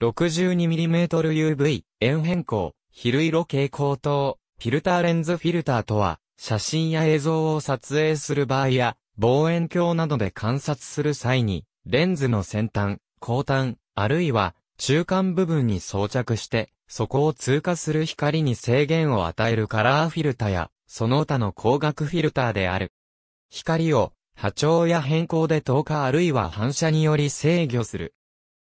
62mmUV、円変更、比類蛍光灯、フィルターレンズフィルターとは、写真や映像を撮影する場合や、望遠鏡などで観察する際に、レンズの先端、後端、あるいは中間部分に装着して、そこを通過する光に制限を与えるカラーフィルタや、その他の光学フィルターである。光を波長や変更で透過あるいは反射により制御する。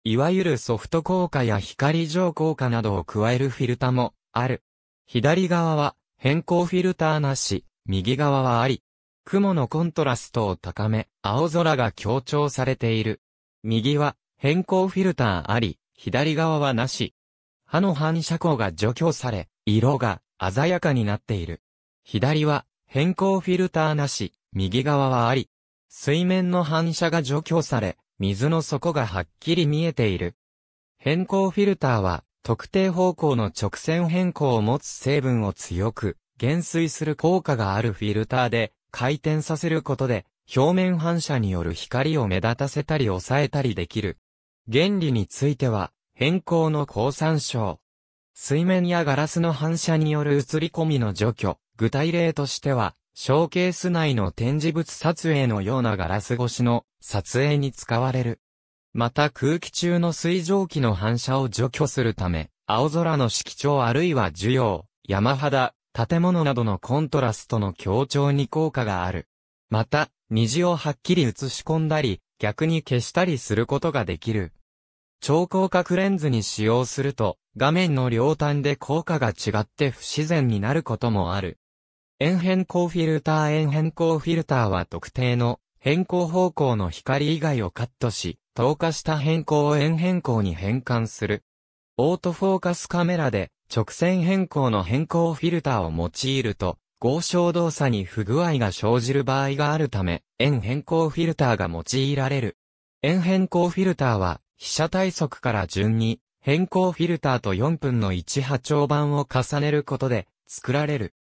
いわゆるソフト効果や光上効果などを加えるフィルタもある。左側は変更フィルターなし、右側はあり。雲のコントラストを高め、青空が強調されている。右は変更フィルターあり、左側はなし。歯の反射光が除去され、色が鮮やかになっている。左は変更フィルターなし、右側はあり。水面の反射が除去され、水の底がはっきり見えている。変更フィルターは、特定方向の直線変更を持つ成分を強く、減衰する効果があるフィルターで、回転させることで、表面反射による光を目立たせたり抑えたりできる。原理については、変更の高参照。水面やガラスの反射による映り込みの除去、具体例としては、ショーケース内の展示物撮影のようなガラス越しの撮影に使われる。また空気中の水蒸気の反射を除去するため、青空の色調あるいは需要、山肌、建物などのコントラストの強調に効果がある。また、虹をはっきり映し込んだり、逆に消したりすることができる。超広角レンズに使用すると、画面の両端で効果が違って不自然になることもある。円変光フィルター円変光フィルターは特定の変光方向の光以外をカットし、透過した変光を円変光に変換する。オートフォーカスカメラで直線変光の変光フィルターを用いると、合照動作に不具合が生じる場合があるため、円変光フィルターが用いられる。円変光フィルターは、被写体速から順に、変更フィルターと4分の1波長板を重ねることで、作られる。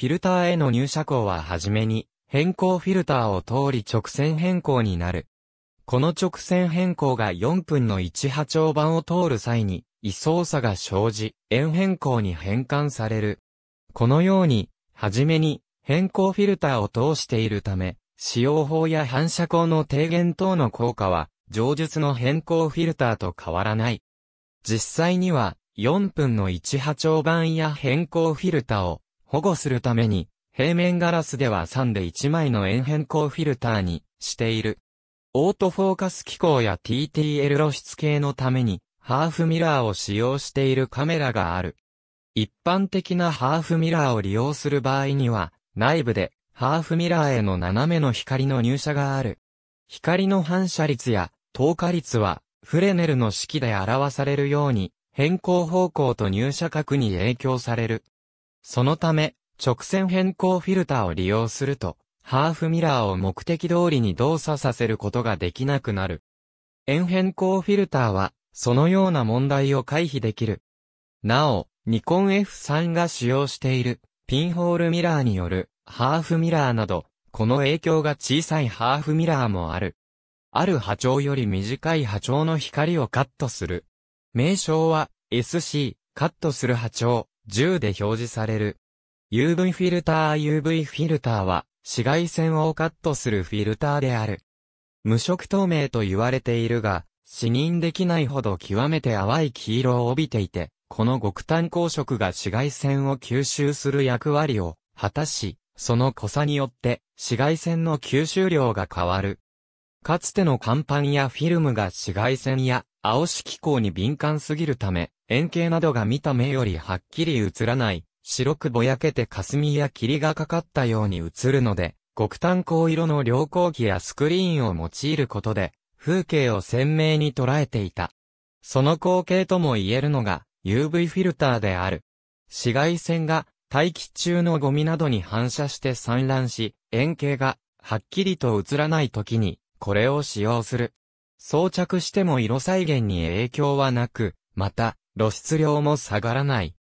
フィルターへの入射口ははじめに、変更フィルターを通り直線変更になる。この直線変更が4分の1波長板を通る際に、位相差が生じ、円変更に変換される。このように、はじめに、変更フィルターを通しているため、使用法や反射光の低減等の効果は、上述の変更フィルターと変わらない。実際には、4分の1波長板や変更フィルターを保護するために、平面ガラスでは3で1枚の円変光フィルターにしている。オートフォーカス機構や TTL 露出系のために、ハーフミラーを使用しているカメラがある。一般的なハーフミラーを利用する場合には、内部でハーフミラーへの斜めの光の入射がある。光の反射率や透過率は、フレネルの式で表されるように、変更方向と入射角に影響される。そのため、直線変更フィルターを利用すると、ハーフミラーを目的通りに動作させることができなくなる。円変更フィルターは、そのような問題を回避できる。なお、ニコン F3 が使用している、ピンホールミラーによる、ハーフミラーなど、この影響が小さいハーフミラーもある。ある波長より短い波長の光をカットする。名称は、SC、カットする波長10で表示される。UV フィルター UV フィルターは紫外線をカットするフィルターである。無色透明と言われているが、視認できないほど極めて淡い黄色を帯びていて、この極端光色が紫外線を吸収する役割を果たし、その濃さによって紫外線の吸収量が変わる。かつての甲板やフィルムが紫外線や青色気候に敏感すぎるため、円形などが見た目よりはっきり映らない、白くぼやけて霞や霧がかかったように映るので、極端光色の良光器やスクリーンを用いることで、風景を鮮明に捉えていた。その光景とも言えるのが、UV フィルターである。紫外線が大気中のゴミなどに反射して散乱し、円形がはっきりと映らない時に、これを使用する。装着しても色再現に影響はなく、また、露出量も下がらない。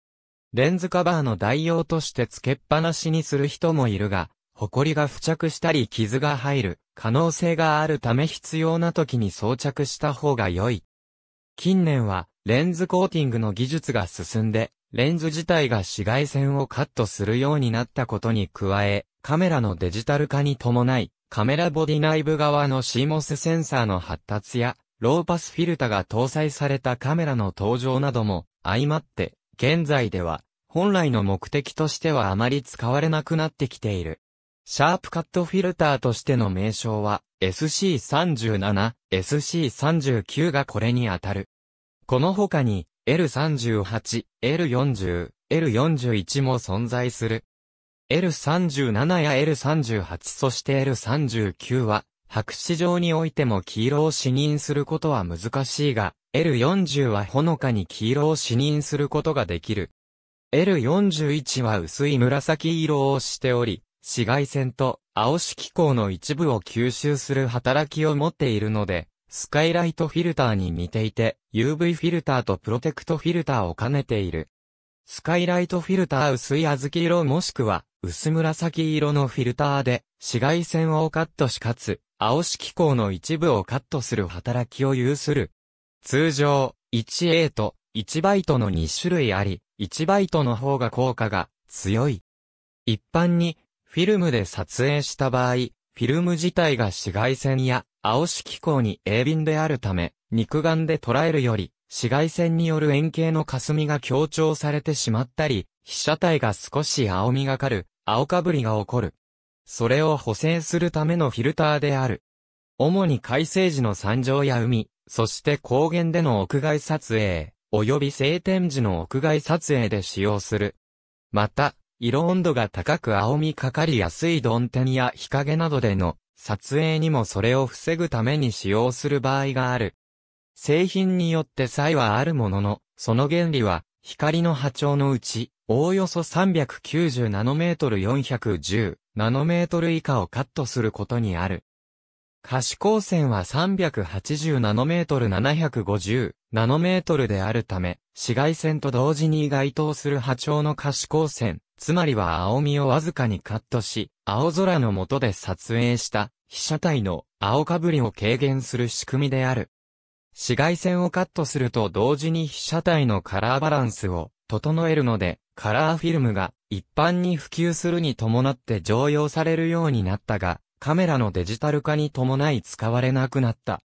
レンズカバーの代用として付けっぱなしにする人もいるが、ホコリが付着したり傷が入る可能性があるため必要な時に装着した方が良い。近年はレンズコーティングの技術が進んで、レンズ自体が紫外線をカットするようになったことに加え、カメラのデジタル化に伴い、カメラボディ内部側の CMOS センサーの発達や、ローパスフィルタが搭載されたカメラの登場なども相まって、現在では本来の目的としてはあまり使われなくなってきている。シャープカットフィルターとしての名称は SC37、SC39 がこれにあたる。この他に L38、L40、L41 も存在する。L37 や L38 そして L39 は、白紙上においても黄色を視認することは難しいが、L40 はほのかに黄色を視認することができる。L41 は薄い紫色をしており、紫外線と青色光の一部を吸収する働きを持っているので、スカイライトフィルターに似ていて、UV フィルターとプロテクトフィルターを兼ねている。スカイライトフィルター薄い小豆色もしくは薄紫色のフィルターで紫外線をカットしかつ、青色光の一部をカットする働きを有する。通常、1A と1バイトの2種類あり、1バイトの方が効果が強い。一般に、フィルムで撮影した場合、フィルム自体が紫外線や青色光に鋭敏であるため、肉眼で捉えるより、紫外線による円形の霞が強調されてしまったり、被写体が少し青みがかる、青かぶりが起こる。それを補正するためのフィルターである。主に海星時の山上や海、そして高原での屋外撮影、及び晴天時の屋外撮影で使用する。また、色温度が高く青みかかりやすい曇天や日陰などでの撮影にもそれを防ぐために使用する場合がある。製品によって差異はあるものの、その原理は光の波長のうち、おおよそ390ナノメートル410ナノメートル以下をカットすることにある。可視光線は380ナノメートル750ナノメートルであるため、紫外線と同時に該当する波長の可視光線、つまりは青みをわずかにカットし、青空の下で撮影した被写体の青かぶりを軽減する仕組みである。紫外線をカットすると同時に被写体のカラーバランスを整えるので、カラーフィルムが一般に普及するに伴って常用されるようになったが、カメラのデジタル化に伴い使われなくなった。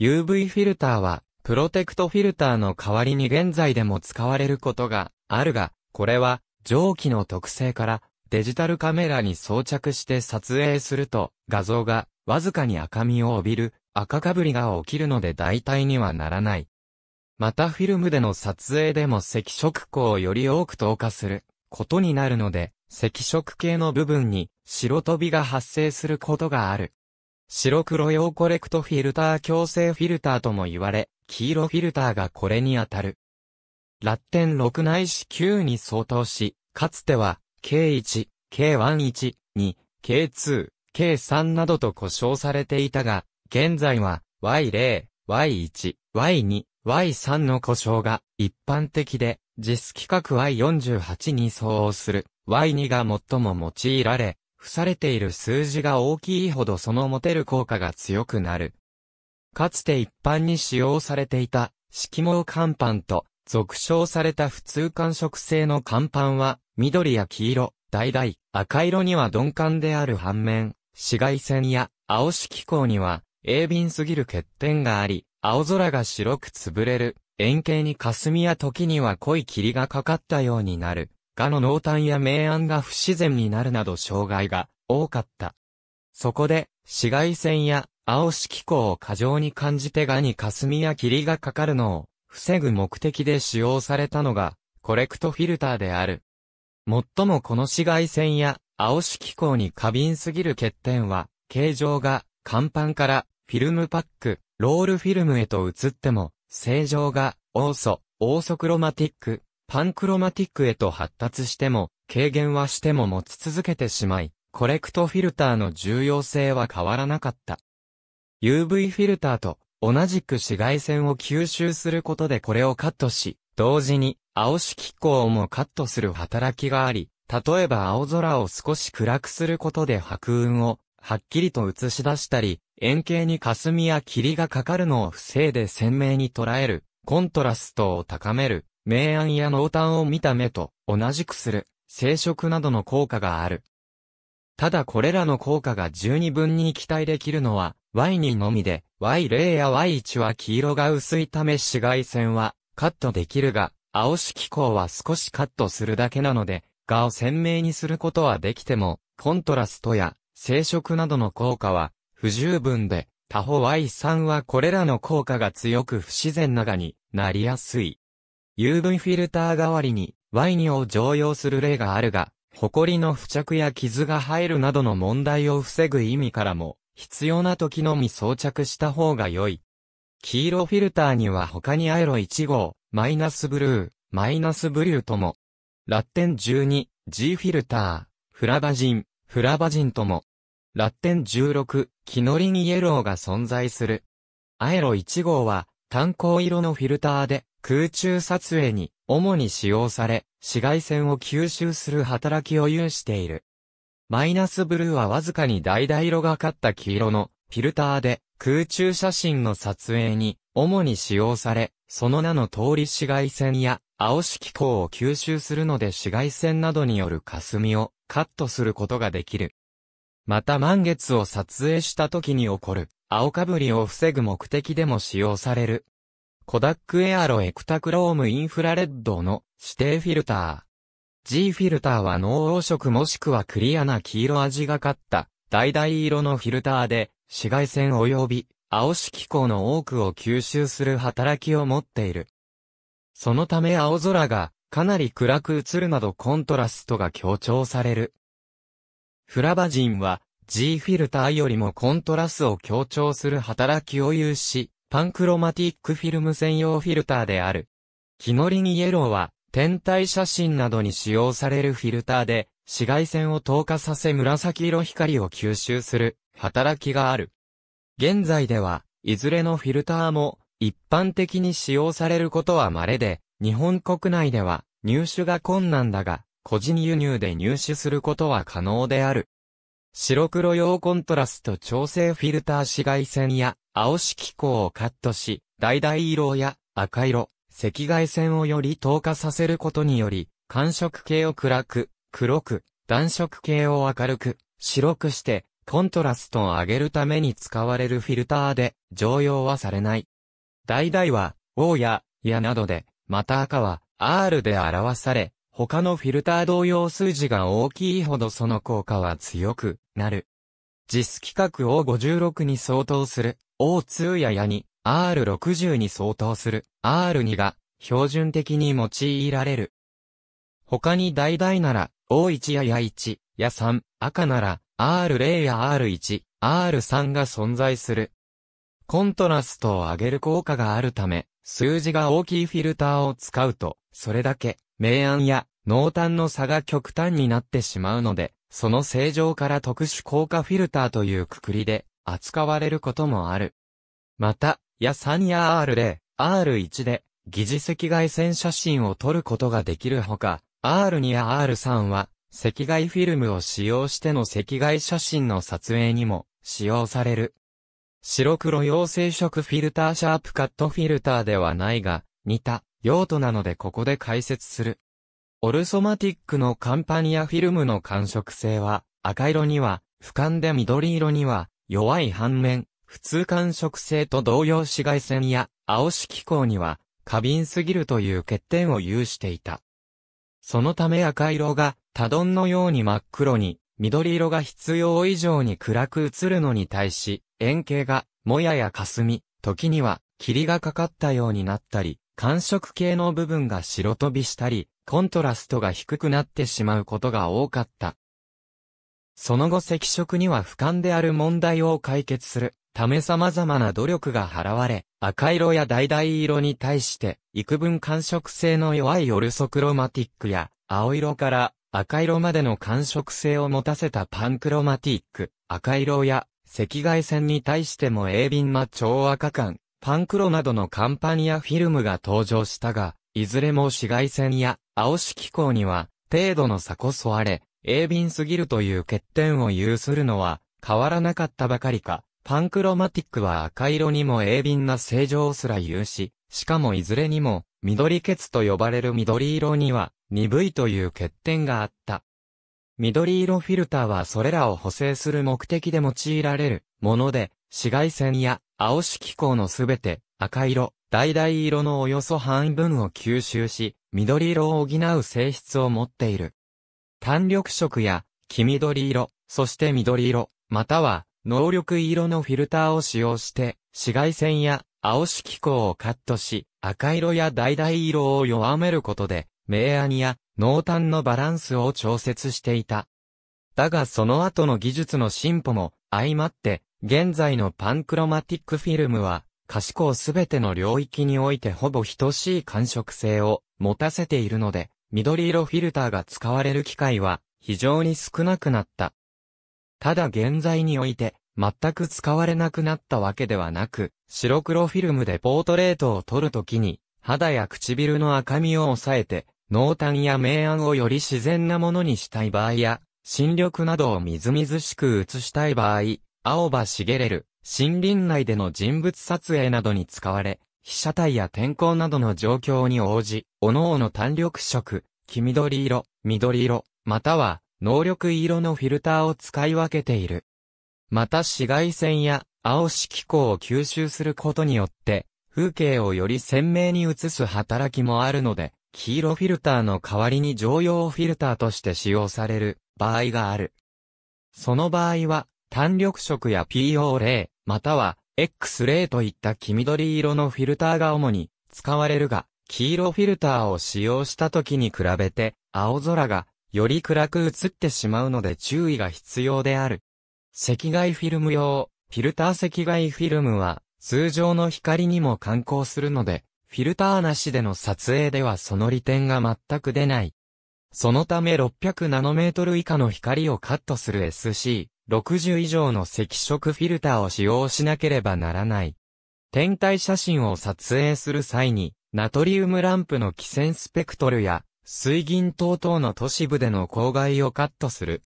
UV フィルターは、プロテクトフィルターの代わりに現在でも使われることがあるが、これは蒸気の特性からデジタルカメラに装着して撮影すると画像がわずかに赤みを帯びる赤かぶりが起きるので代替にはならない。またフィルムでの撮影でも赤色光をより多く透過することになるので、赤色系の部分に白飛びが発生することがある。白黒用コレクトフィルター強制フィルターとも言われ、黄色フィルターがこれに当たる。ラッテン6内い9に相当し、かつては、K1、K11、2、K2、K3 などと呼称されていたが、現在は Y0、Y1、Y2、Y3 の故障が一般的で、実規格 Y48 に相応する Y2 が最も用いられ、付されている数字が大きいほどその持てる効果が強くなる。かつて一般に使用されていた色毛乾板と俗称された普通感触性の乾板は緑や黄色、橙、赤色には鈍感である反面、紫外線や青色光には鋭敏すぎる欠点があり、青空が白く潰れる、円形に霞や時には濃い霧がかかったようになる、がの濃淡や明暗が不自然になるなど障害が多かった。そこで、紫外線や青色光を過剰に感じてがに霞や霧がかかるのを防ぐ目的で使用されたのが、コレクトフィルターである。最もこの紫外線や青色光に過敏すぎる欠点は、形状が乾板からフィルムパック、ロールフィルムへと移っても、正常が、オーソ、オーソクロマティック、パンクロマティックへと発達しても、軽減はしても持ち続けてしまい、コレクトフィルターの重要性は変わらなかった。UV フィルターと同じく紫外線を吸収することでこれをカットし、同時に青色光もカットする働きがあり、例えば青空を少し暗くすることで白雲をはっきりと映し出したり、円形に霞や霧がかかるのを防いで鮮明に捉える、コントラストを高める、明暗や濃淡を見た目と同じくする、生殖などの効果がある。ただこれらの効果が十二分に期待できるのは Y2 のみで Y0 や Y1 は黄色が薄いため紫外線はカットできるが青色光は少しカットするだけなので画を鮮明にすることはできてもコントラストや生殖などの効果は不十分で、他方 Y 3はこれらの効果が強く不自然ながになりやすい。UV フィルター代わりに Y2 を常用する例があるが、埃の付着や傷が入るなどの問題を防ぐ意味からも、必要な時のみ装着した方が良い。黄色フィルターには他にアイロ1号、マイナスブルー、マイナスブリューとも、ラッテン 12G フィルター、フラバジン、フラバジンとも、ラッテン16、キノリンイエローが存在する。アエロ1号は、炭光色のフィルターで、空中撮影に、主に使用され、紫外線を吸収する働きを有している。マイナスブルーはわずかに橙色がかった黄色の、フィルターで、空中写真の撮影に、主に使用され、その名の通り紫外線や、青色光を吸収するので紫外線などによる霞をカットすることができる。また満月を撮影した時に起こる、青かぶりを防ぐ目的でも使用される。コダックエアロエクタクロームインフラレッドの指定フィルター。G フィルターは濃黄色もしくはクリアな黄色味がかった橙色のフィルターで紫外線及び青色光の多くを吸収する働きを持っている。そのため青空がかなり暗く映るなどコントラストが強調される。フラバジンは G フィルターよりもコントラスを強調する働きを有し、パンクロマティックフィルム専用フィルターである。キノリンイエローは天体写真などに使用されるフィルターで紫外線を透過させ紫色光を吸収する働きがある。現在では、いずれのフィルターも一般的に使用されることは稀で、日本国内では入手が困難だが、個人輸入で入手することは可能である。白黒用コントラスト調整フィルター紫外線や青色光をカットし、橙色や赤色、赤外線をより透過させることにより、寒色系を暗く、黒く、暖色系を明るく、白くして、コントラストを上げるために使われるフィルターで、常用はされない。橙は、O や、やなどで、また赤は、R で表され、他のフィルター同様数字が大きいほどその効果は強くなる。実規格 O56 に相当する O2 ややに R60 に相当する R2 が標準的に用いられる。他に代々なら O1 やや1や3赤なら R0 や R1、R3 が存在する。コントラストを上げる効果があるため、数字が大きいフィルターを使うと、それだけ明暗や濃淡の差が極端になってしまうので、その正常から特殊効果フィルターというくくりで扱われることもある。また、や3や R0、R1 で疑似赤外線写真を撮ることができるほか、R2 や R3 は赤外フィルムを使用しての赤外写真の撮影にも使用される。白黒陽性色フィルターシャープカットフィルターではないが、似た用途なのでここで解説する。オルソマティックのカンパニアフィルムの感触性は、赤色には、俯瞰で緑色には、弱い反面、普通感触性と同様紫外線や、青色光には、過敏すぎるという欠点を有していた。そのため赤色が、多ドンのように真っ黒に、緑色が必要以上に暗く映るのに対し、円形が、もやや霞時には、霧がかかったようになったり、寒色系の部分が白飛びしたり、コントラストが低くなってしまうことが多かった。その後赤色には俯瞰である問題を解決するため様々な努力が払われ、赤色や橙色に対して、幾分感色性の弱いオルソクロマティックや、青色から赤色までの感色性を持たせたパンクロマティック、赤色や赤外線に対しても鋭敏な超赤感、パンクロなどのカンパニアフィルムが登場したが、いずれも紫外線や青色光には程度の差こそあれ、鋭敏すぎるという欠点を有するのは変わらなかったばかりか、パンクロマティックは赤色にも鋭敏な正常すら有し、しかもいずれにも緑血と呼ばれる緑色には鈍いという欠点があった。緑色フィルターはそれらを補正する目的で用いられるもので、紫外線や青色光のすべて赤色、橙色のおよそ半分を吸収し、緑色を補う性質を持っている。単緑色や黄緑色、そして緑色、または能力色のフィルターを使用して、紫外線や青色光をカットし、赤色や橙色を弱めることで、明暗や濃淡のバランスを調節していた。だがその後の技術の進歩も相まって、現在のパンクロマティックフィルムは、可視光すべての領域においてほぼ等しい感触性を持たせているので、緑色フィルターが使われる機会は非常に少なくなった。ただ現在において全く使われなくなったわけではなく、白黒フィルムでポートレートを撮るときに、肌や唇の赤みを抑えて、濃淡や明暗をより自然なものにしたい場合や、新緑などをみずみずしく映したい場合、青葉茂る、森林内での人物撮影などに使われ、被写体や天候などの状況に応じ、各々単緑色、黄緑色、緑色、または能力色のフィルターを使い分けている。また紫外線や青色光を吸収することによって、風景をより鮮明に映す働きもあるので、黄色フィルターの代わりに常用フィルターとして使用される場合がある。その場合は、単緑色や PO 例、または X 例といった黄緑色のフィルターが主に使われるが、黄色フィルターを使用した時に比べて、青空がより暗く映ってしまうので注意が必要である。赤外フィルム用、フィルター赤外フィルムは、通常の光にも感光するので、フィルターなしでの撮影ではその利点が全く出ない。そのため600ナノメートル以下の光をカットする SC、60以上の赤色フィルターを使用しなければならない。天体写真を撮影する際に、ナトリウムランプの汽線スペクトルや、水銀等々の都市部での光害をカットする。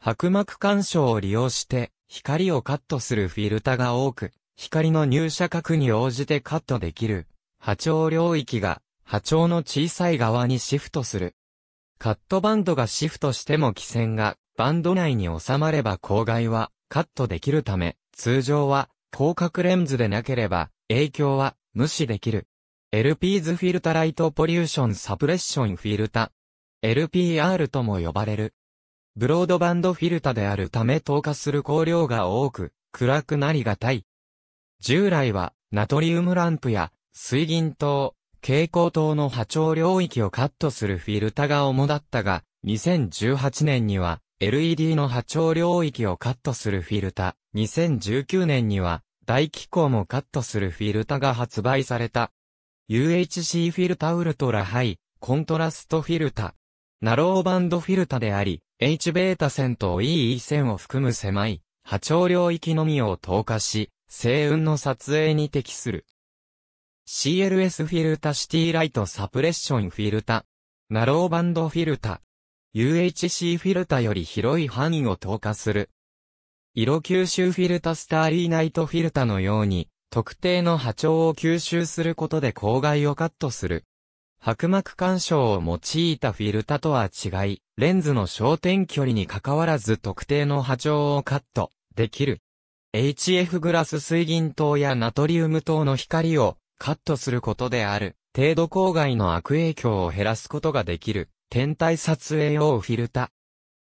白膜干渉を利用して、光をカットするフィルタが多く、光の入射角に応じてカットできる。波長領域が、波長の小さい側にシフトする。カットバンドがシフトしても気線がバンド内に収まれば光害はカットできるため、通常は広角レンズでなければ影響は無視できる。LPs フィルタライトポリューションサプレッションフィルタ。LPR とも呼ばれる。ブロードバンドフィルタであるため透過する光量が多く、暗くなりがたい。従来は、ナトリウムランプや、水銀灯、蛍光灯の波長領域をカットするフィルタが主だったが、2018年には、LED の波長領域をカットするフィルタ、2019年には、大気孔もカットするフィルタが発売された。UHC フィルタウルトラハイ、コントラストフィルタ。ナローバンドフィルタであり、H ベータ線と EE 線を含む狭い、波長領域のみを透過し、星雲の撮影に適する。CLS フィルタシティライトサプレッションフィルタ。ナローバンドフィルタ。UHC フィルタより広い範囲を透過する。色吸収フィルタスターリーナイトフィルタのように、特定の波長を吸収することで光害をカットする。白膜干渉を用いたフィルタとは違い、レンズの焦点距離に関わらず特定の波長をカットできる。HF グラス水銀灯やナトリウム灯の光をカットすることである程度光害の悪影響を減らすことができる。天体撮影用フィルタ。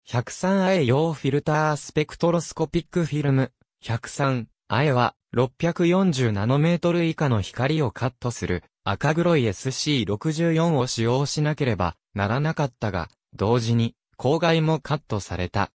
103A 用フィルタースペクトロスコピックフィルム。103A は640ナノメートル以下の光をカットする赤黒い SC64 を使用しなければならなかったが、同時に光害もカットされた。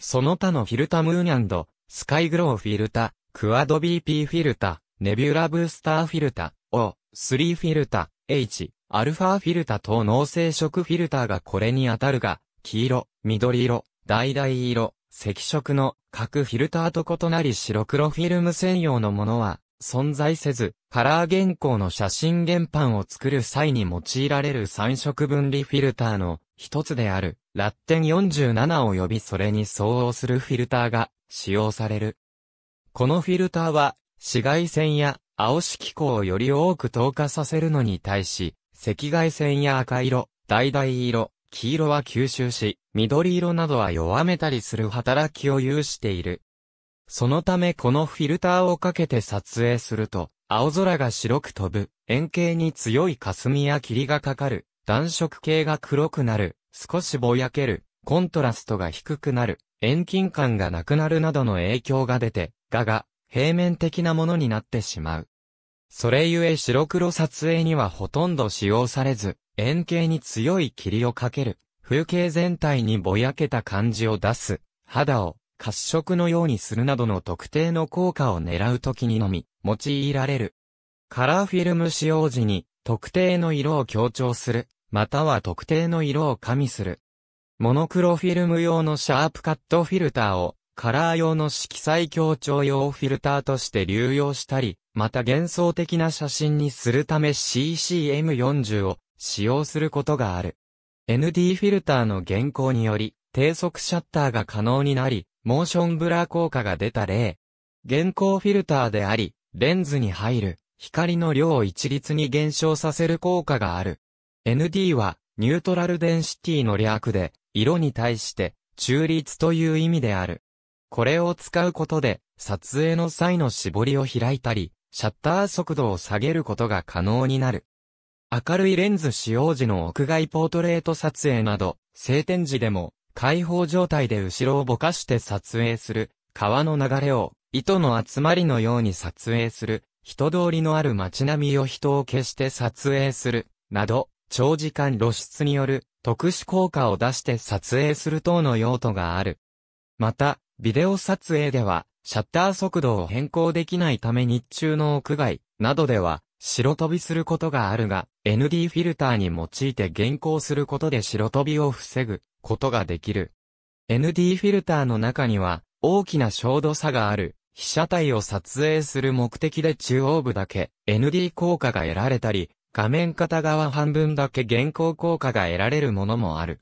その他のフィルタムーニャンド、スカイグローフィルタ、クワド BP フィルタ、ネビュラブースターフィルタ、O、3フィルタ、H、アルファフィルタと脳性色フィルターがこれに当たるが、黄色、緑色、橙色、赤色の各フィルターと異なり白黒フィルム専用のものは存在せず、カラー原稿の写真原版を作る際に用いられる三色分離フィルターの一つである、ラッテン47を呼びそれに相応するフィルターが使用される。このフィルターは、紫外線や青色光をより多く透過させるのに対し、赤外線や赤色、橙色、黄色は吸収し、緑色などは弱めたりする働きを有している。そのためこのフィルターをかけて撮影すると、青空が白く飛ぶ、円形に強い霞や霧がかかる、暖色系が黒くなる、少しぼやける、コントラストが低くなる、遠近感がなくなるなどの影響が出て、画が平面的なものになってしまう。それゆえ白黒撮影にはほとんど使用されず、円形に強い霧をかける、風景全体にぼやけた感じを出す、肌を褐色のようにするなどの特定の効果を狙う時にのみ、用いられる。カラーフィルム使用時に、特定の色を強調する、または特定の色を加味する。モノクロフィルム用のシャープカットフィルターをカラー用の色彩強調用フィルターとして流用したり、また幻想的な写真にするため CCM40 を使用することがある。ND フィルターの現行により、低速シャッターが可能になり、モーションブラー効果が出た例。現行フィルターであり、レンズに入る光の量を一律に減少させる効果がある。ND はニュートラルデンシティの略で、色に対して中立という意味である。これを使うことで、撮影の際の絞りを開いたり、シャッター速度を下げることが可能になる。明るいレンズ使用時の屋外ポートレート撮影など、晴天時でも、開放状態で後ろをぼかして撮影する、川の流れを、糸の集まりのように撮影する、人通りのある街並みを人を消して撮影する、など、長時間露出による特殊効果を出して撮影する等の用途がある。また、ビデオ撮影では、シャッター速度を変更できないため日中の屋外などでは、白飛びすることがあるが、ND フィルターに用いて減行することで白飛びを防ぐことができる。ND フィルターの中には、大きな照度差がある、被写体を撮影する目的で中央部だけ ND 効果が得られたり、画面片側半分だけ減行効果が得られるものもある。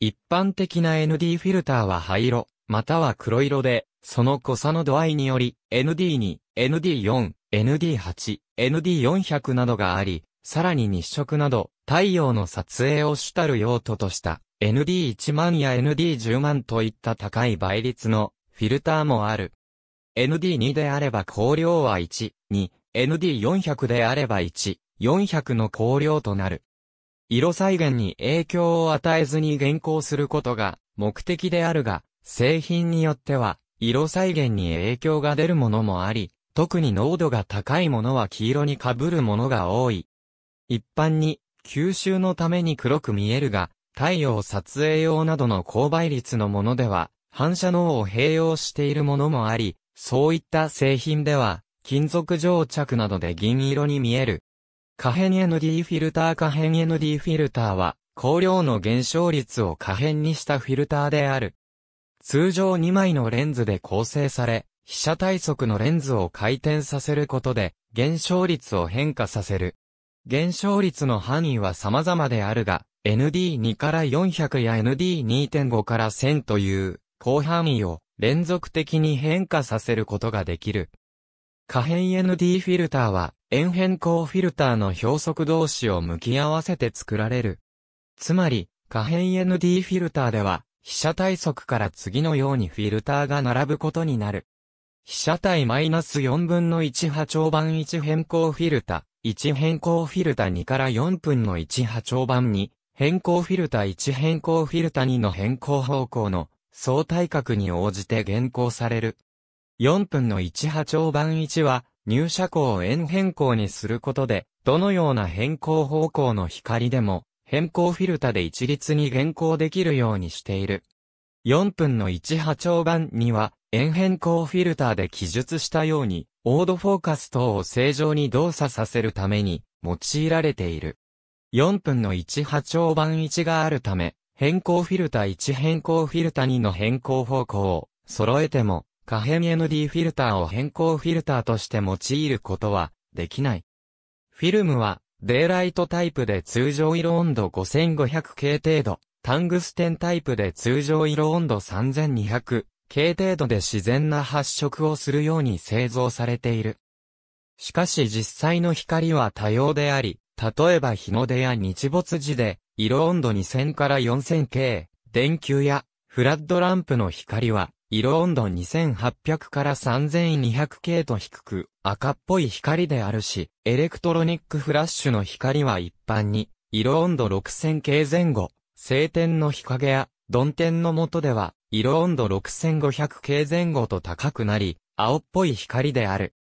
一般的な ND フィルターは灰色、または黒色で、その濃さの度合いにより、ND2、ND4、ND8、ND400 などがあり、さらに日食など、太陽の撮影を主たる用途とした、ND1 万や ND10 万といった高い倍率のフィルターもある。ND2 であれば光量は1、2、ND400 であれば1、400の光量となる。色再現に影響を与えずに現行することが目的であるが、製品によっては、色再現に影響が出るものもあり、特に濃度が高いものは黄色に被るものが多い。一般に、吸収のために黒く見えるが、太陽撮影用などの高倍率のものでは、反射能を併用しているものもあり、そういった製品では、金属蒸着などで銀色に見える。可変 ND フィルター可変 ND フィルターは、光量の減少率を可変にしたフィルターである。通常2枚のレンズで構成され、被写体側のレンズを回転させることで、減少率を変化させる。減少率の範囲は様々であるが、ND2 から400や ND2.5 から1000という広範囲を連続的に変化させることができる。可変 ND フィルターは円変光フィルターの表側同士を向き合わせて作られる。つまり、可変 ND フィルターでは被写体速から次のようにフィルターが並ぶことになる。被写体マイナス -4 分の1波長板1変更フィルタ、1変更フィルタ2から4分の1波長板2、変更フィルタ1変更フィルタ2の変更方向の相対角に応じて変更される。4分の1波長板1は入射光を円変更にすることで、どのような変更方向の光でも変更フィルタで一律に変更できるようにしている。4分の1波長版には、円変更フィルターで記述したように、オードフォーカス等を正常に動作させるために、用いられている。4分の1波長版1があるため、変更フィルタ1変更フィルタ2の変更方向を揃えても、可変 ND フィルターを変更フィルターとして用いることはできない。フィルムはデイライトタイプで通常色温度5500系程度、タングステンタイプで通常色温度3200系程度で自然な発色をするように製造されている。しかし実際の光は多様であり、例えば日の出や日没時で、色温度2000から4000系、電球やフラッドランプの光は色温度2800から3200系と低く、赤っぽい光であるし、エレクトロニックフラッシュの光は一般に、色温度6000系前後、晴天の日陰や、曇天の下では、色温度6500系前後と高くなり、青っぽい光である。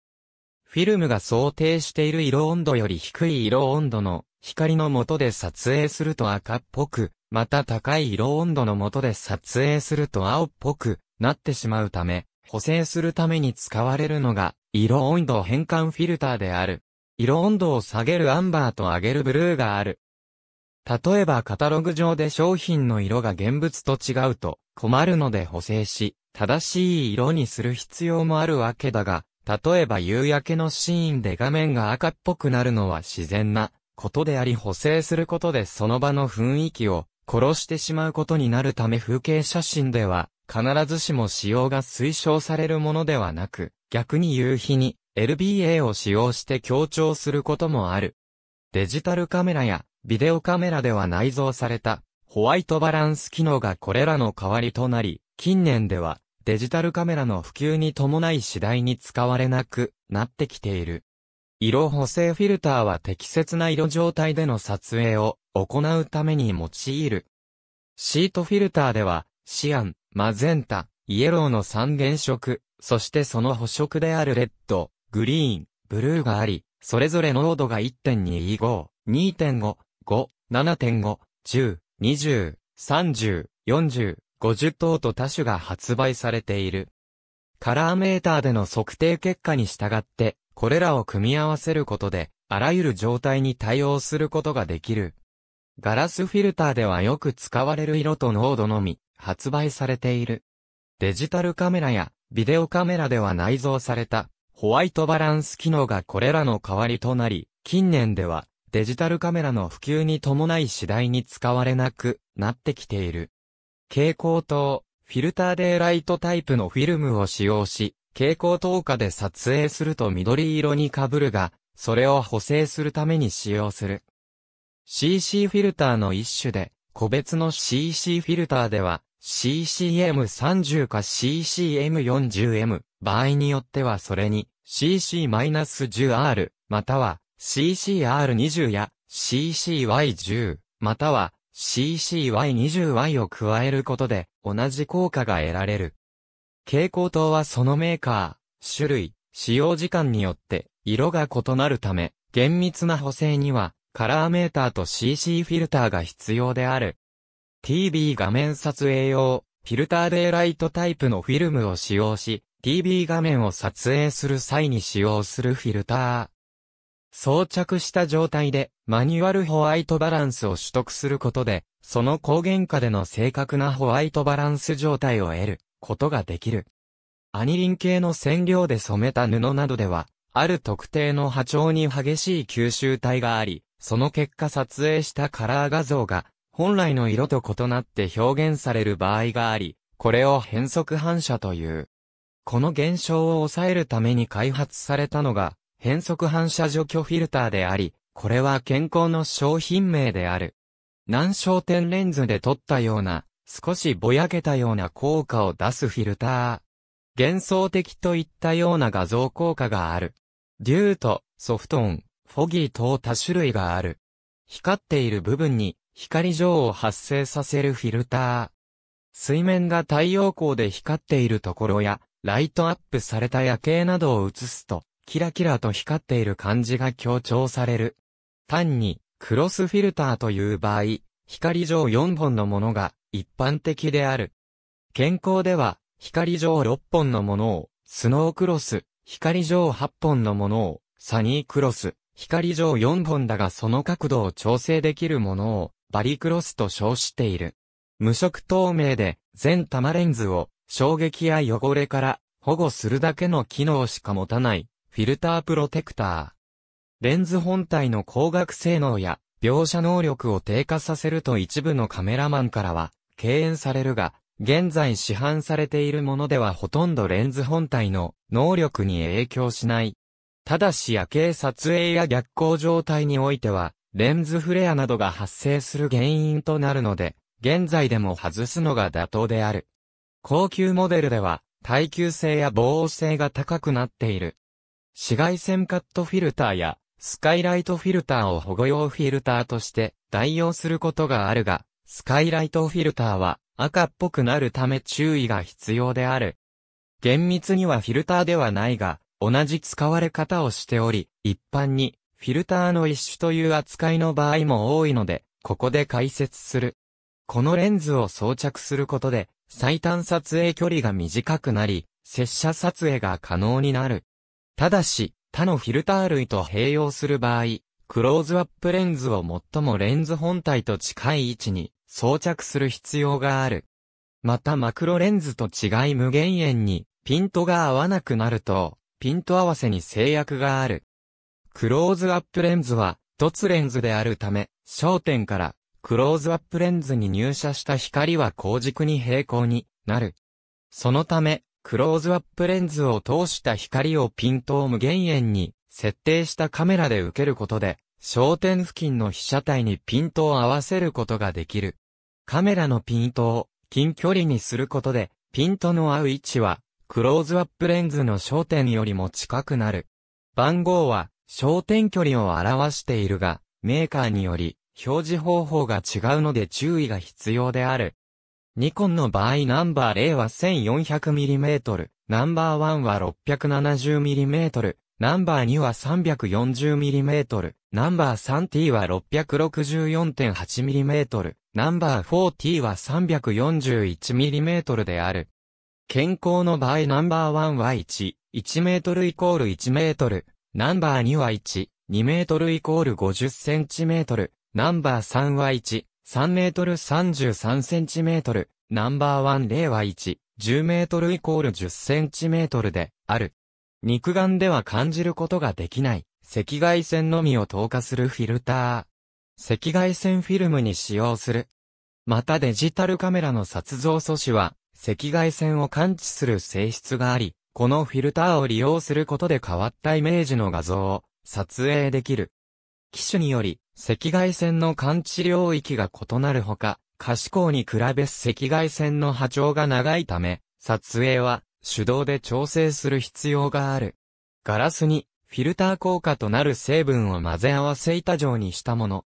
フィルムが想定している色温度より低い色温度の光の下で撮影すると赤っぽく、また高い色温度の下で撮影すると青っぽく、なってしまうため、補正するために使われるのが、色温度変換フィルターである。色温度を下げるアンバーと上げるブルーがある。例えばカタログ上で商品の色が現物と違うと困るので補正し、正しい色にする必要もあるわけだが、例えば夕焼けのシーンで画面が赤っぽくなるのは自然なことであり補正することでその場の雰囲気を殺してしまうことになるため風景写真では必ずしも使用が推奨されるものではなく、逆に夕日に LBA を使用して強調することもある。デジタルカメラやビデオカメラでは内蔵されたホワイトバランス機能がこれらの代わりとなり、近年ではデジタルカメラの普及に伴い次第に使われなくなってきている。色補正フィルターは適切な色状態での撮影を行うために用いる。シートフィルターでは、シアン、マゼンタ、イエローの三原色、そしてその補色であるレッド、グリーン、ブルーがあり、それぞれ濃度が1.225、2.5、5、7.5、10、20、30、40、50等と多種が発売されている。カラーメーターでの測定結果に従って、これらを組み合わせることで、あらゆる状態に対応することができる。ガラスフィルターではよく使われる色と濃度のみ、発売されている。デジタルカメラやビデオカメラでは内蔵されたホワイトバランス機能がこれらの代わりとなり、近年ではデジタルカメラの普及に伴い次第に使われなくなってきている。蛍光灯、フィルターでライトタイプのフィルムを使用し、蛍光灯下で撮影すると緑色に被るが、それを補正するために使用する。CC フィルターの一種で、個別の CC フィルターでは、CCM30 か CCM40M、場合によってはそれに CC-10R、または CCR20 や CCY10、または CCY20Y を加えることで同じ効果が得られる。蛍光灯はそのメーカー、種類、使用時間によって色が異なるため、厳密な補正にはカラーメーターと CC フィルターが必要である。TV 画面撮影用、フィルターデイライトタイプのフィルムを使用し、TV 画面を撮影する際に使用するフィルター。装着した状態でマニュアルホワイトバランスを取得することで、その光源下での正確なホワイトバランス状態を得ることができる。アニリン系の染料で染めた布などでは、ある特定の波長に激しい吸収体があり、その結果撮影したカラー画像が本来の色と異なって表現される場合があり、これを変則反射という。この現象を抑えるために開発されたのが、変則反射除去フィルターであり、これは健康の商品名である。難焦点レンズで撮ったような、少しぼやけたような効果を出すフィルター。幻想的といったような画像効果がある。デュート、ソフトオン、フォギー等多種類がある。光っている部分に光状を発生させるフィルター。水面が太陽光で光っているところや、ライトアップされた夜景などを映すと、キラキラと光っている感じが強調される。単に、クロスフィルターという場合、光状4本のものが一般的である。健康では、光状6本のものを、スノークロス、光状8本のものを、サニークロス、光状4本だがその角度を調整できるものを、バリクロスと称している。無色透明で、全玉レンズを衝撃や汚れから保護するだけの機能しか持たないフィルタープロテクター。レンズ本体の光学性能や描写能力を低下させると一部のカメラマンからは敬遠されるが、現在市販されているものではほとんどレンズ本体の能力に影響しない。ただし夜景撮影や逆光状態においては、レンズフレアなどが発生する原因となるので、現在でも外すのが妥当である。高級モデルでは、耐久性や防音性が高くなっている。紫外線カットフィルターや、スカイライトフィルターを保護用フィルターとして代用することがあるが、スカイライトフィルターは赤っぽくなるため注意が必要である。厳密にはフィルターではないが、同じ使われ方をしており、一般にフィルターの一種という扱いの場合も多いので、ここで解説する。このレンズを装着することで、最短撮影距離が短くなり、接写撮影が可能になる。ただし、他のフィルター類と併用する場合、クローズアップレンズを最もレンズ本体と近い位置に装着する必要がある。またマクロレンズと違い無限遠にピントが合わなくなると、ピント合わせに制約がある。クローズアップレンズは、凸レンズであるため、焦点から、クローズアップレンズに入射した光は光軸に平行になる。そのため、クローズアップレンズを通した光をピントを無限遠に設定したカメラで受けることで、焦点付近の被写体にピントを合わせることができる。カメラのピントを近距離にすることで、ピントの合う位置は、クローズアップレンズの焦点よりも近くなる。番号は、焦点距離を表しているが、メーカーにより、表示方法が違うので注意が必要である。ニコンの場合ナンバー0は 1400mm、ナンバー1は 670mm、ナンバー2は 340mm、ナンバー 3T は 664.8mm、ナンバー 4T は 341mm である。健康の場合ナンバー1は1、1メートルイコール1メートル、ナンバー2は1、2メートルイコール50センチメートル。ナンバー3は1、3メートル33センチメートル。ナンバー1例は1、10メートルイコール10センチメートルで、ある。肉眼では感じることができない、赤外線のみを透過するフィルター。赤外線フィルムに使用する。またデジタルカメラの撮像素子は、赤外線を感知する性質があり、このフィルターを利用することで変わったイメージの画像を撮影できる。機種により、赤外線の感知領域が異なるほか、可視光に比べ赤外線の波長が長いため、撮影は手動で調整する必要がある。ガラスにフィルター効果となる成分を混ぜ合わせ板状にしたもの。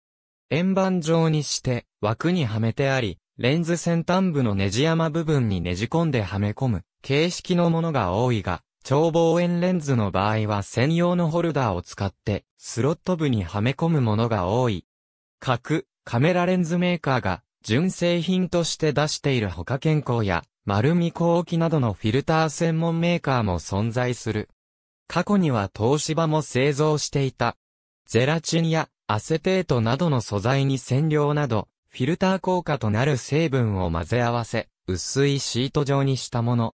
円盤状にして枠にはめてあり、レンズ先端部のネジ山部分にねじ込んではめ込む。形式のものが多いが、超望遠レンズの場合は専用のホルダーを使ってスロット部にはめ込むものが多い。各カメラレンズメーカーが純正品として出している他健康や丸み光機などのフィルター専門メーカーも存在する。過去には東芝も製造していた。ゼラチンやアセテートなどの素材に染料など、フィルター効果となる成分を混ぜ合わせ、薄いシート状にしたもの。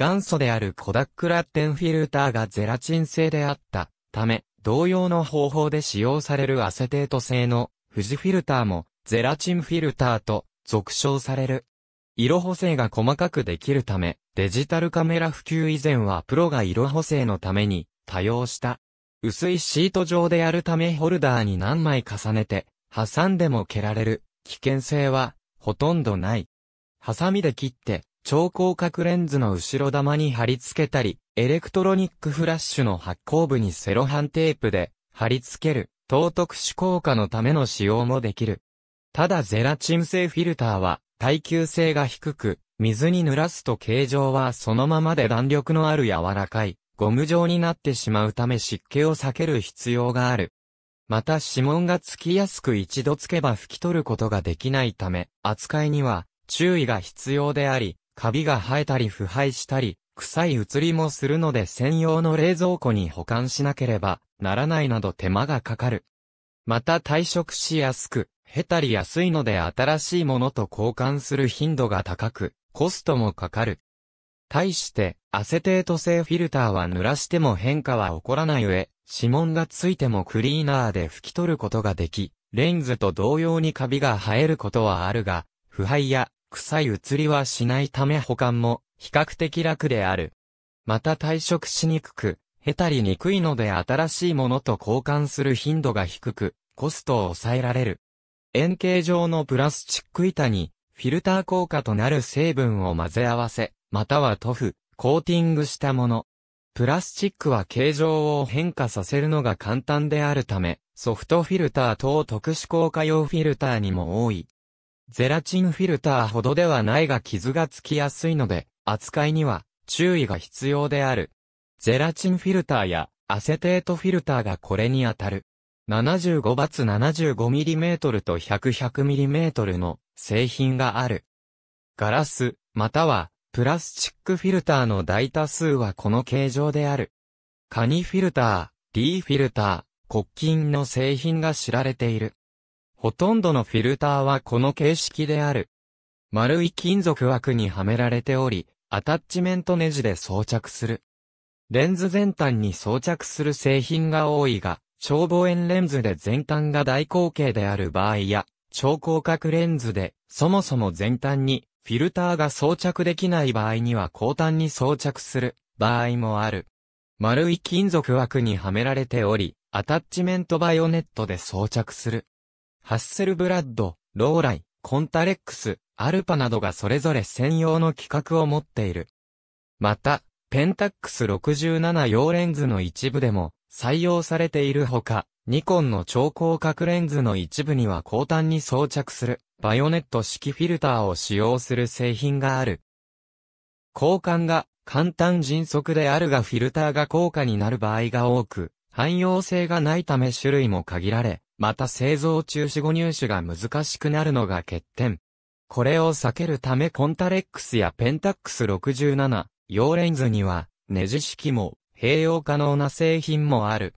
元祖であるコダックラッテンフィルターがゼラチン製であったため、同様の方法で使用されるアセテート製の富士フィルターもゼラチンフィルターと俗称される。色補正が細かくできるため、デジタルカメラ普及以前はプロが色補正のために多用した。薄いシート状でやるためホルダーに何枚重ねて、挟んでも蹴られる危険性はほとんどない。ハサミで切って超広角レンズの後ろ玉に貼り付けたり、エレクトロニックフラッシュの発光部にセロハンテープで貼り付ける、等特殊効果のための使用もできる。ただゼラチン製フィルターは耐久性が低く、水に濡らすと形状はそのままで弾力のある柔らかい、ゴム状になってしまうため湿気を避ける必要がある。また指紋がつきやすく一度つけば拭き取ることができないため、扱いには注意が必要であり、カビが生えたり腐敗したり、臭い移りもするので専用の冷蔵庫に保管しなければならないなど手間がかかる。また退職しやすく、へたりやすいので新しいものと交換する頻度が高く、コストもかかる。対して、アセテート製フィルターは濡らしても変化は起こらない上、指紋がついてもクリーナーで拭き取ることができ、レンズと同様にカビが生えることはあるが、腐敗や臭い移りはしないため保管も比較的楽である。また退職しにくく、へたりにくいので新しいものと交換する頻度が低く、コストを抑えられる。円形状のプラスチック板に、フィルター効果となる成分を混ぜ合わせ、または塗布、コーティングしたもの。プラスチックは形状を変化させるのが簡単であるため、ソフトフィルター等特殊効果用フィルターにも多い。ゼラチンフィルターほどではないが傷がつきやすいので、扱いには注意が必要である。ゼラチンフィルターやアセテートフィルターがこれに当たる。75×75mm と1 0 0 1 0 0 m m の製品がある。ガラス、またはプラスチックフィルターの大多数はこの形状である。カニフィルター、リーフィルター、黒金の製品が知られている。ほとんどのフィルターはこの形式である。丸い金属枠にはめられており、アタッチメントネジで装着する。レンズ全端に装着する製品が多いが、超望遠レンズで全端が大口径である場合や、超広角レンズで、そもそも全端にフィルターが装着できない場合には後端に装着する場合もある。丸い金属枠にはめられており、アタッチメントバイオネットで装着する。ハッセルブラッド、ローライ、コンタレックス、アルパなどがそれぞれ専用の規格を持っている。また、ペンタックス67用レンズの一部でも採用されているほか、ニコンの超広角レンズの一部には後端に装着するバイオネット式フィルターを使用する製品がある。交換が簡単迅速であるがフィルターが高価になる場合が多く、汎用性がないため種類も限られ、また製造中死後入手が難しくなるのが欠点。これを避けるためコンタレックスやペンタックス67、用レンズには、ネジ式も、併用可能な製品もある。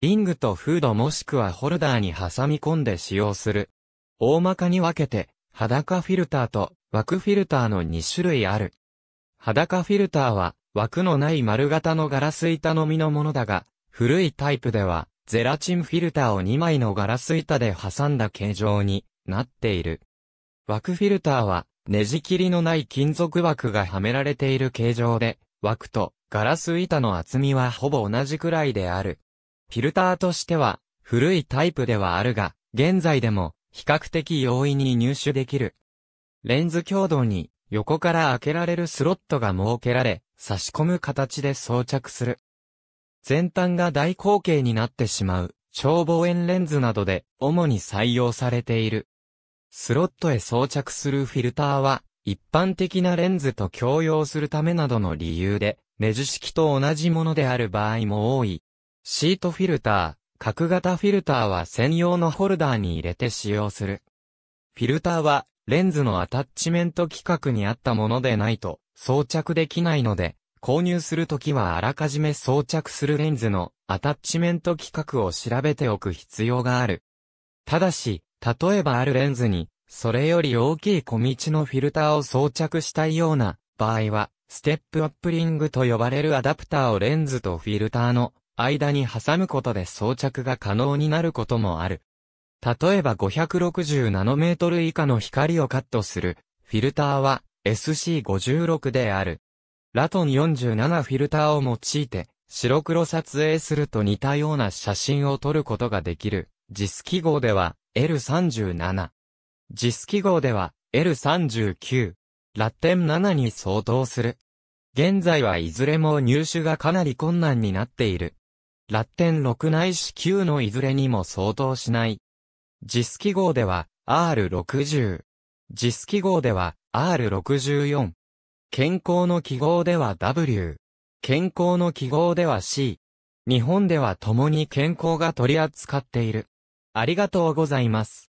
リングとフードもしくはホルダーに挟み込んで使用する。大まかに分けて、裸フィルターと枠フィルターの2種類ある。裸フィルターは枠のない丸型のガラス板のみのものだが、古いタイプではゼラチンフィルターを2枚のガラス板で挟んだ形状になっている。枠フィルターは、ねじ切りのない金属枠がはめられている形状で、枠とガラス板の厚みはほぼ同じくらいである。フィルターとしては、古いタイプではあるが、現在でも、比較的容易に入手できる。レンズ強度に、横から開けられるスロットが設けられ、差し込む形で装着する。全端が大口径になってしまう、超望遠レンズなどで主に採用されている。スロットへ装着するフィルターは、一般的なレンズと共用するためなどの理由で、ネジ式と同じものである場合も多い。シートフィルター、角型フィルターは専用のホルダーに入れて使用する。フィルターは、レンズのアタッチメント規格に合ったものでないと装着できないので、購入するときはあらかじめ装着するレンズのアタッチメント規格を調べておく必要がある。ただし、例えばあるレンズに、それより大きい小道のフィルターを装着したいような場合は、ステップアップリングと呼ばれるアダプターをレンズとフィルターの間に挟むことで装着が可能になることもある。例えば560ナノメートル以下の光をカットするフィルターは SC56 である。ラトン47フィルターを用いて、白黒撮影すると似たような写真を撮ることができる。ジス記号では L37。j i 記号では L39。ラテン7に相当する。現在はいずれも入手がかなり困難になっている。ラテン6ないし9のいずれにも相当しない。ジス記号では R60。ジス記号では R64。健康の記号では W。健康の記号では C。日本では共に健康が取り扱っている。ありがとうございます。